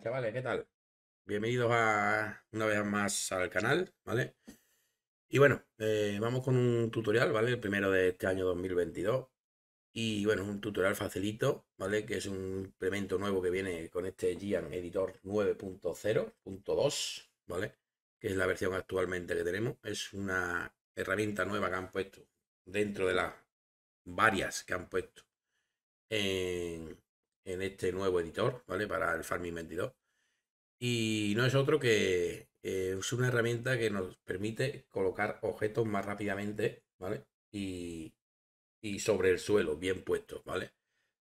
chavales, ¿qué tal? Bienvenidos a una vez más al canal, ¿vale? Y bueno, eh, vamos con un tutorial, ¿vale? El primero de este año 2022. Y bueno, un tutorial facilito, ¿vale? Que es un implemento nuevo que viene con este Gian Editor 9.0.2, ¿vale? Que es la versión actualmente que tenemos. Es una herramienta nueva que han puesto dentro de las varias que han puesto en, en este nuevo editor, ¿vale? Para el Farming 22. Y no es otro que eh, es una herramienta que nos permite colocar objetos más rápidamente, ¿vale? Y, sobre el suelo, bien puesto ¿vale?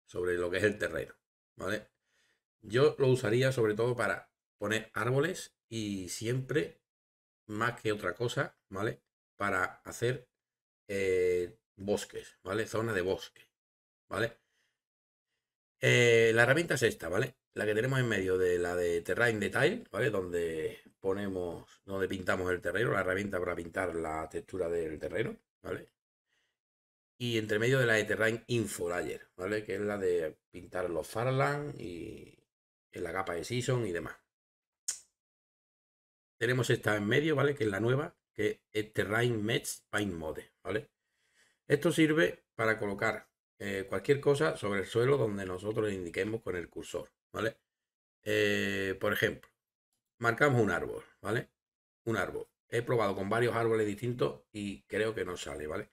Sobre lo que es el terreno, ¿vale? Yo lo usaría sobre todo para poner árboles y siempre, más que otra cosa, ¿vale? Para hacer eh, bosques, ¿vale? Zona de bosque, ¿vale? Eh, la herramienta es esta, ¿vale? La que tenemos en medio de la de Terrain Detail, ¿vale? Donde ponemos, donde pintamos el terreno, la herramienta para pintar la textura del terreno, ¿vale? Y entre medio de la de Terrain Info Layer, ¿vale? Que es la de pintar los Farland y en la capa de Season y demás. Tenemos esta en medio, ¿vale? Que es la nueva, que es Terrain Match Paint Mode, ¿vale? Esto sirve para colocar eh, cualquier cosa sobre el suelo donde nosotros indiquemos con el cursor, ¿vale? Eh, por ejemplo, marcamos un árbol, ¿vale? Un árbol. He probado con varios árboles distintos y creo que no sale, ¿vale?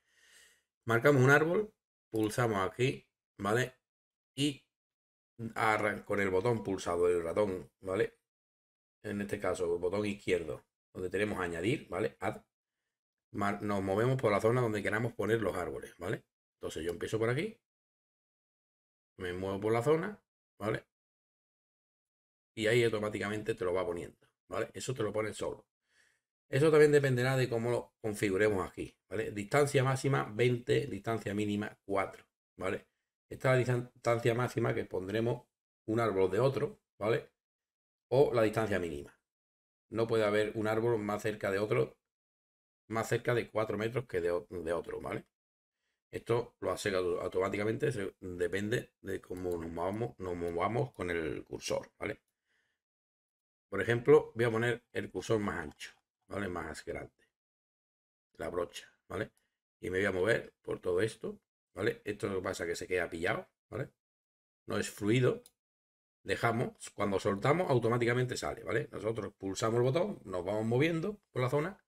Marcamos un árbol, pulsamos aquí, ¿vale? Y con el botón pulsado del ratón, ¿vale? En este caso, el botón izquierdo, donde tenemos añadir, ¿vale? Nos movemos por la zona donde queramos poner los árboles, ¿vale? Entonces yo empiezo por aquí, me muevo por la zona, ¿vale? Y ahí automáticamente te lo va poniendo, ¿vale? Eso te lo pone solo. Eso también dependerá de cómo lo configuremos aquí, ¿vale? Distancia máxima 20, distancia mínima 4, ¿vale? Esta es la distancia máxima que pondremos un árbol de otro, ¿vale? O la distancia mínima. No puede haber un árbol más cerca de otro, más cerca de 4 metros que de, de otro, ¿vale? Esto lo hace automáticamente, depende de cómo nos movamos, con el cursor, ¿vale? Por ejemplo, voy a poner el cursor más ancho, ¿vale? Más grande. La brocha, ¿vale? Y me voy a mover por todo esto, ¿vale? Esto lo pasa que se queda pillado, ¿vale? No es fluido. Dejamos, cuando soltamos, automáticamente sale, ¿vale? Nosotros pulsamos el botón, nos vamos moviendo por la zona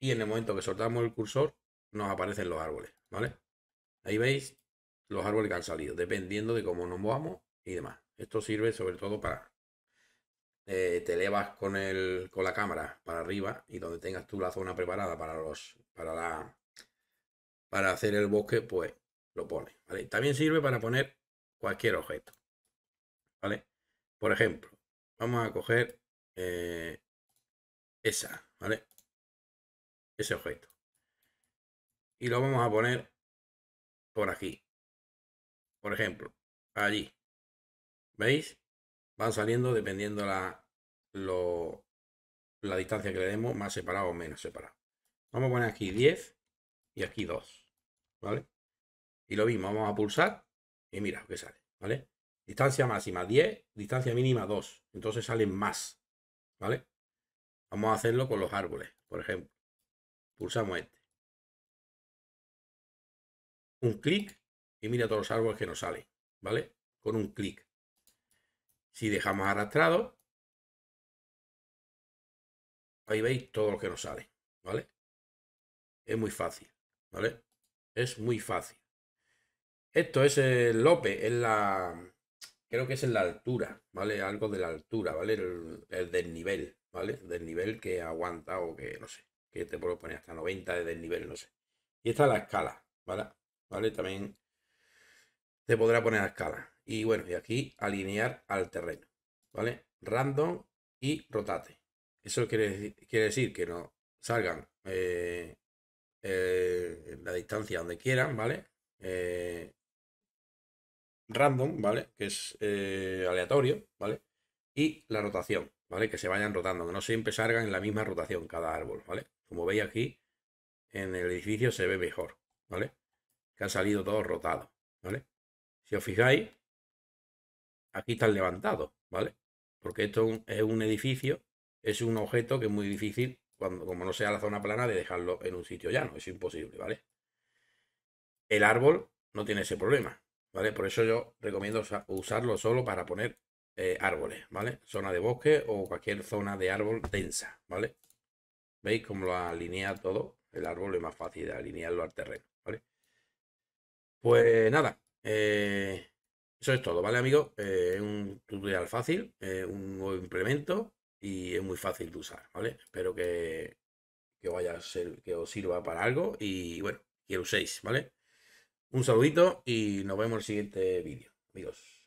y en el momento que soltamos el cursor, nos aparecen los árboles, ¿vale? Ahí veis los árboles que han salido, dependiendo de cómo nos movamos y demás. Esto sirve sobre todo para... Eh, te elevas con, el, con la cámara para arriba y donde tengas tú la zona preparada para los para la para hacer el bosque pues lo pones también sirve para poner cualquier objeto vale por ejemplo vamos a coger eh, esa vale ese objeto y lo vamos a poner por aquí. Por ejemplo, allí. ¿Veis? Van saliendo dependiendo la, la distancia que le demos, más separado o menos separado. Vamos a poner aquí 10 y aquí 2. ¿Vale? Y lo mismo, vamos a pulsar y mira qué que sale. ¿Vale? Distancia máxima 10, distancia mínima 2. Entonces salen más. ¿Vale? Vamos a hacerlo con los árboles, por ejemplo. Pulsamos este un clic y mira todos los árboles que nos salen, ¿vale? Con un clic. Si dejamos arrastrado, ahí veis todo lo que nos sale, ¿vale? Es muy fácil, ¿vale? Es muy fácil. Esto es el Lope, es la... Creo que es en la altura, ¿vale? Algo de la altura, ¿vale? El, desnivel, ¿vale? Del nivel que aguanta o que, no sé, que te puedo poner hasta 90 de desnivel, no sé. Y esta es la escala, ¿vale? ¿vale? También te podrá poner a escala. Y bueno, y aquí alinear al terreno, ¿vale? Random y rotate. Eso quiere, quiere decir que no salgan eh, eh, la distancia donde quieran, ¿vale? Eh, random, ¿vale? Que es aleatorio, ¿vale? Y la rotación, ¿vale? Que se vayan rotando, que no siempre salgan en la misma rotación cada árbol, ¿vale? Como veis aquí, en el edificio se ve mejor, ¿vale? han salido todos rotados, ¿vale? Si os fijáis, aquí están levantado, ¿vale? Porque esto es un edificio, es un objeto que es muy difícil, cuando, como no sea la zona plana, de dejarlo en un sitio llano, es imposible, ¿vale? El árbol no tiene ese problema, ¿vale? Por eso yo recomiendo usarlo solo para poner eh, árboles, ¿vale? Zona de bosque o cualquier zona de árbol densa, ¿vale? ¿Veis cómo lo alinea todo? El árbol es más fácil de alinearlo al terreno, ¿vale? Pues nada, eh, eso es todo, ¿vale, amigos? Eh, es un tutorial fácil, un nuevo implemento y es muy fácil de usar, ¿vale? Espero que, vaya a ser, que os sirva para algo y bueno, que lo uséis, ¿vale? Un saludito y nos vemos en el siguiente vídeo, amigos.